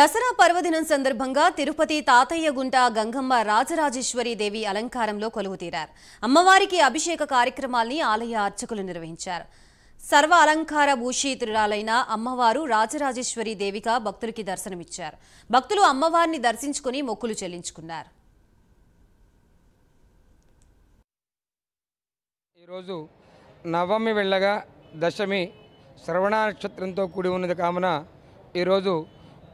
దసరా పర్వదినం సందర్భంగా తిరుపతి తాతయ్యగుంట గంగమ్మ రాజరాజేశ్వరి దేవి అలంకారంలో కొలువుతీరారు అమ్మవారికి అభిషేక కార్యక్రమాల్ని ఆలయ అర్చకులు నిర్వహించారు సర్వ అలంకార భూషితురాలైన అమ్మవారు రాజరాజేశ్వరి దేవిగా భక్తులకి దర్శనమిచ్చారు భక్తులు అమ్మవారిని దర్శించుకుని మొక్కులు చెల్లించుకున్నారు ఈరోజు నవమి వెళ్ళగా దశమి శ్రవణ నక్షత్రంతో కూడి ఉన్నది కామున ఈరోజు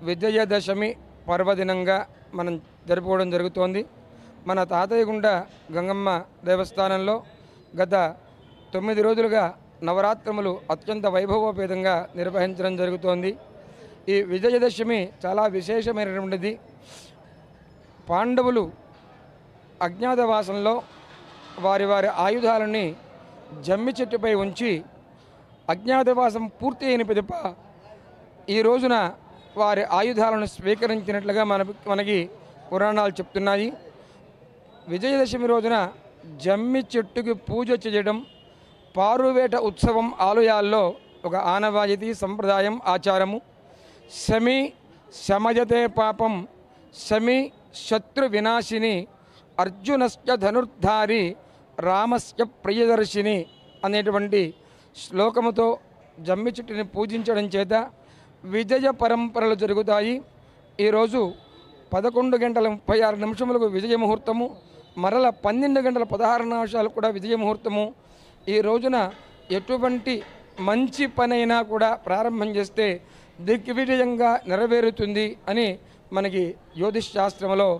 విజయదశమి పర్వదినంగా మనం జరుపుకోవడం జరుగుతోంది మన తాతయ్యగుండ గంగమ్మ దేవస్థానంలో గత తొమ్మిది రోజులుగా నవరాత్రములు అత్యంత వైభవోపేతంగా నిర్వహించడం జరుగుతోంది ఈ విజయదశమి చాలా విశేషమైనటువంటిది పాండవులు అజ్ఞాతవాసంలో వారి వారి ఆయుధాలని జమ్మి చెట్టుపై ఉంచి అజ్ఞాతవాసం పూర్తి అయిన పిదప ఈ రోజున వారి ఆయుధాలను స్వీకరించినట్లుగా మన మనకి పురాణాలు చెప్తున్నాయి విజయదశమి రోజున జమ్మి చెట్టుకి పూజ చేయడం పారువేట ఉత్సవం ఆలయాల్లో ఒక ఆనవాయితీ సంప్రదాయం ఆచారము శమి శమజతే పాపం శమి శత్రు వినాశిని అర్జునస్య ధనుర్ధారి రామస్య ప్రియదర్శిని అనేటువంటి శ్లోకముతో జమ్మి చెట్టుని పూజించడం చేత విజయ పరంపరలు జరుగుతాయి ఈరోజు పదకొండు గంటల ముప్పై ఆరు నిమిషములకు విజయ ముహూర్తము మరల పన్నెండు గంటల పదహారు నిమిషాలు కూడా విజయ ముహూర్తము ఈ రోజున ఎటువంటి మంచి పనైనా కూడా ప్రారంభం చేస్తే దిగ్విజయంగా నెరవేరుతుంది అని మనకి జ్యోతిష్ శాస్త్రంలో